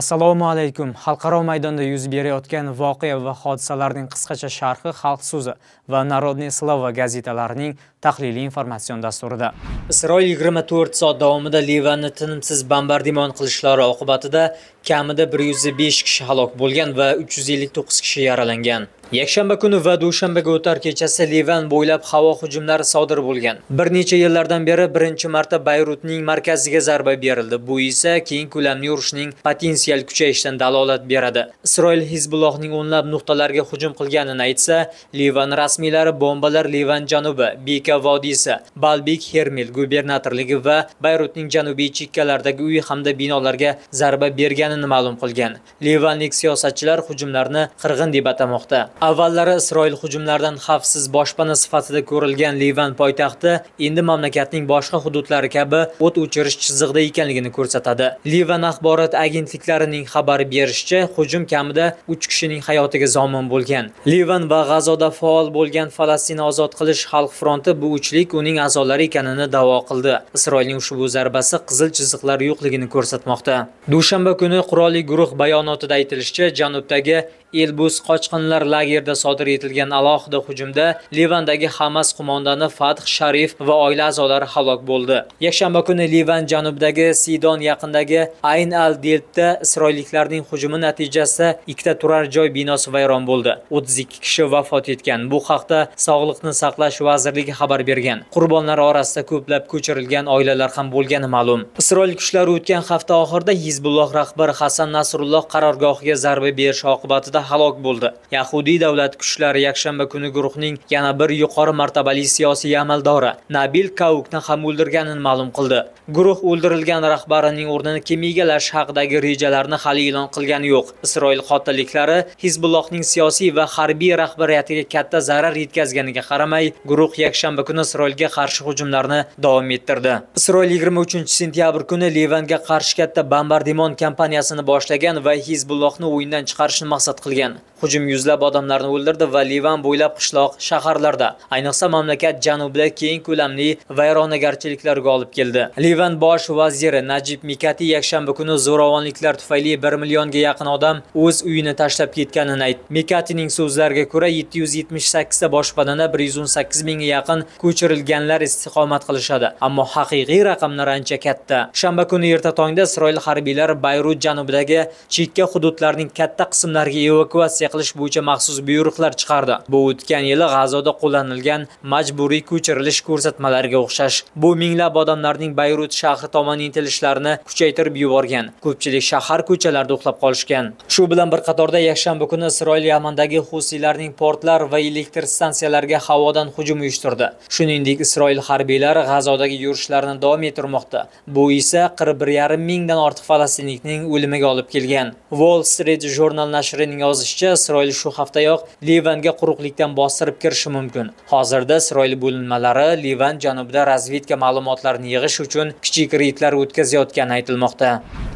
assalomu alaykum xalqaro maydonda yuz berayotgan voqea va hodisalarning qisqacha sharhi xalq so'zi va narodniy Slovo gazetalarining tahliliy informatsion dasturida isroil 24 soat davomida livanni tinimsiz bombardimon qilishlari oqibatida kamida 105 kishi halok bo'lgan va 359 kishi yaralangan yakshanba kuni va dushanbaga o'tar kechasi livan bo'ylab havo hujumlari sodir bo'lgan bir necha yillardan beri birinchi marta bayrutning markaziga zarba berildi bu esa keng ko'lamli urushning potensial kuchayishidan dalolat beradi isroil hizbullohning o'nlab nuqtalariga hujum qilganini aytsa livan rasmiylari bombalar livan janubi beka chekka vodiysi balbek hermil gubernatorligi va bayrutning janubiy chekkalaridagi uy hamda binolarga zarba berganini ma'lum qilgan livanlik siyosatchilar hujumlarni qirg'in deb atamoqda avvallari isroil hujumlaridan xavfsiz boshpana sifatida ko'rilgan livan poytaxti endi mamlakatning boshqa hududlari kabi o't o'chirish chizig'ida ekanligini ko'rsatadi livan axborot agentliklarining xabar berishicha hujum kamida uch kishining hayotiga zomin bo'lgan livan va g'azoda faol bo'lgan falastin ozod qilish xalq fronti bu uchlik uning a'zolari ekanini da'vo qildi isroilning ushbu zarbasi qizil chiziqlar yo'qligini ko'rsatmoqda dushanba kuni qurolli guruh bayonotida aytilishicha janubdagi elbus qochqinlar lagerida sodir etilgan alohida hujumda livandagi hamas qo'mondoni fath sharif va oila a'zolari halok bo'ldi yakshanba kuni livan janubidagi sidon yaqinidagi ayn al deltda isroilliklarning hujumi natijasida ikkita turar joy binosi vayron bo'ldi o'ttiz ikki kishi vafot etgan bu haqda sog'liqni saqlash vazirligi xabar xabar bergan qurbonlar orasida ko'plab ko'chirilgan oilalar ham bo'lgani ma'lum isroil kuchlari o'tgan hafta oxirida hizbulloh rahbari hasan nasrulloh qarorgohiga zarba berish oqibatida halok bo'ldi yahudiy davlat kuchlari yakshanba kuni guruhning yana bir yuqori martabali siyosiy amaldori nabil kaukni ham o'ldirganini ma'lum qildi guruh o'ldirilgan rahbarining o'rnini kim egallash haqidagi rejalarni hali e'lon qilgani yo'q isroil qotilliklari hizbullohning siyosiy va harbiy rahbariyatiga katta zarar yetkazganiga qaramay guruh yakshanba seshanba kuni Isroilga qarshi hujumlarni davom ettirdi. Isroil 23-sentyabr kuni Levanga qarshi katta bombardimon kampaniyasini boshlagan va Hizbullohni o'yindan chiqarishni maqsad qilgan. Hujum yuzlab odamlarni o'ldirdi va livan bo'ylab qishloq, shaharlarda, ayniqsa mamlakat janubida keng ko'lamli vayronagarchiliklarga olib keldi. livan bosh vaziri Najib Mikati yakshanba kuni zo'ravonliklar tufayli 1 millionga yaqin odam o'z uyini tashlab ketganini aytdi. Mikatining so'zlariga ko'ra 778 ta boshpanada 118 mingga yaqin ko'chirilganlar istiqomat qilishadi ammo haqiqiy raqamlar ancha katta shanba kuni erta tongda isroil harbiylari bayrut janubidagi chekka hududlarning katta qismlariga evakuatsiya qilish bo'yicha maxsus buyruqlar chiqardi bu o'tgan yili g'azoda qo'llanilgan majburiy ko'chirilish ko'rsatmalariga o'xshash bu minglab odamlarning bayrut shahri tomon intilishlarini kuchaytirib yuborgan ko'pchilik shahar ko'chalarida uxlab qolishgan shu bilan bir qatorda yakshanba kuni isroil yamandagi husiylarning portlar va elektr stansiyalariga havodan hujum uyushtirdi Shuningdek, Isroil harbiylari G'azodagi yurishlarini davom ettirmoqda. Bu esa 41,5 mingdan ortiq falastinlikning o'limiga olib kelgan. Wall Street Journal nashrining yozishicha, Isroil shu haftayoq Livanga quruqlikdan bostirib kirishi mumkin. Hozirda Isroil bo'linmalari Livan janubida razvedka ma'lumotlarini yig'ish uchun kichik reydlar o'tkazayotgani aytilmoqda.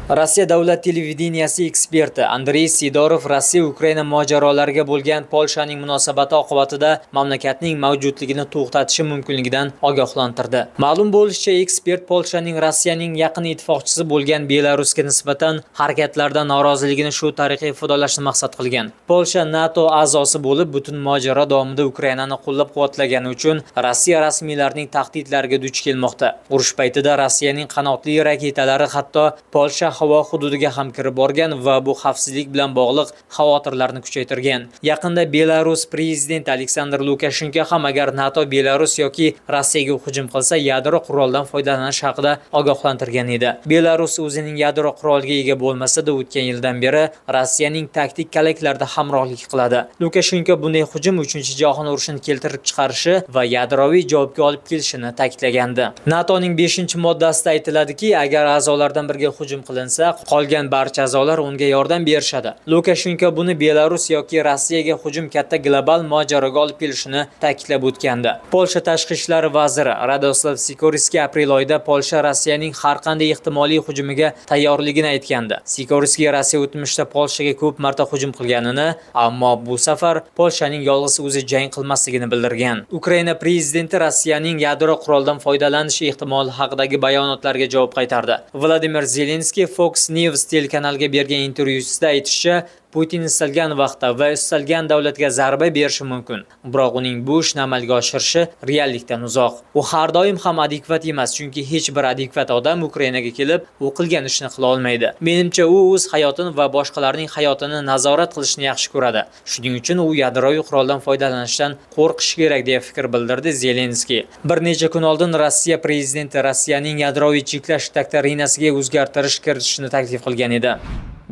Rossiya davlat televideniyasi eksperti Andrey Sidorov Rossiya Ukraina mojarolariga bo'lgan Polshaning munosabati oqibatida mamlakatning mavjudligini to'xtatishi mumkinligidan ogohlantirdi. Ma'lum bo'lishicha, ekspert Polshaning Rossiyaning yaqin ittifoqchisi bo'lgan Belarusga nisbatan harakatlardan noroziligini shu tariqa ifodalashni maqsad qilgan. Polsha NATO a'zosi bo'lib, butun mojaro davomida Ukrainani qo'llab-quvvatlagani uchun Rossiya rasmiylarining tahdidlariga duch kelmoqda. Urush paytida Rossiyaning qanotli raketalari hatto Polsha havo hududiga ham kirib borgan va bu xavfsizlik bilan bog'liq xavotirlarni kuchaytirgan yaqinda belarus prezidenti aleksandr lukashenko ham agar nato belarus yoki rossiyaga hujum qilsa yadro quroldan foydalanish haqida ogohlantirgan edi belarus o'zining yadro quroliga ega bo'lmasada o'tgan yildan beri rossiyaning taktik kalaklarda hamrohlik qiladi lukashenko bunday hujum uchinchi jahon urushini keltirib chiqarishi va yadroviy javobga olib kelishini ta'kidlagandi natoning beshinchi moddasida aytiladiki agar a'zolardan biriga hujum qilinsa qilinsa qolgan barcha a'zolar unga yordam berishadi lukashenko buni belarus yoki rossiyaga hujum katta global mojaroga olib kelishini ta'kidlab o'tgandi polsha tashqi ishlar vaziri radoslav sikorskiy aprel oyida polsha rossiyaning har qanday ehtimoliy hujumiga tayyorligini aytgandi sikorskiy rossiya o'tmishda polshaga ko'p marta hujum qilganini ammo bu safar polshaning yolg'iz o'zi jang qilmasligini bildirgan ukraina prezidenti rossiyaning yadro quroldan foydalanish ehtimoli haqidagi bayonotlarga javob qaytardi vladimir zelenskiy fox news telekanaliga bergan intervyusida aytishicha Putin istalgan vaqtda va istalgan davlatga zarba berishi mumkin. Biroq uning bu ishni amalga oshirishi reallikdan uzoq. U har doim ham adekvat emas, chunki hech bir adekvat odam Ukrainaga kelib, u qilgan ishni qila olmaydi. Menimcha, u o'z hayotini va boshqalarning hayotini nazorat qilishni yaxshi ko'radi. Shuning uchun u yadroviy quroldan foydalanishdan qo'rqishi kerak deya fikr bildirdi Zelenskiy. Bir necha kun oldin Rossiya prezidenti Rossiyaning yadroviy cheklash doktrinasiga o'zgartirish kiritishni taklif qilgan edi.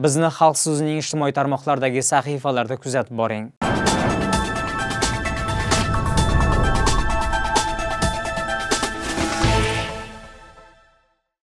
bizni xalq so'zining ijtimoiy tarmoqlardagi sahifalarida kuzatib boring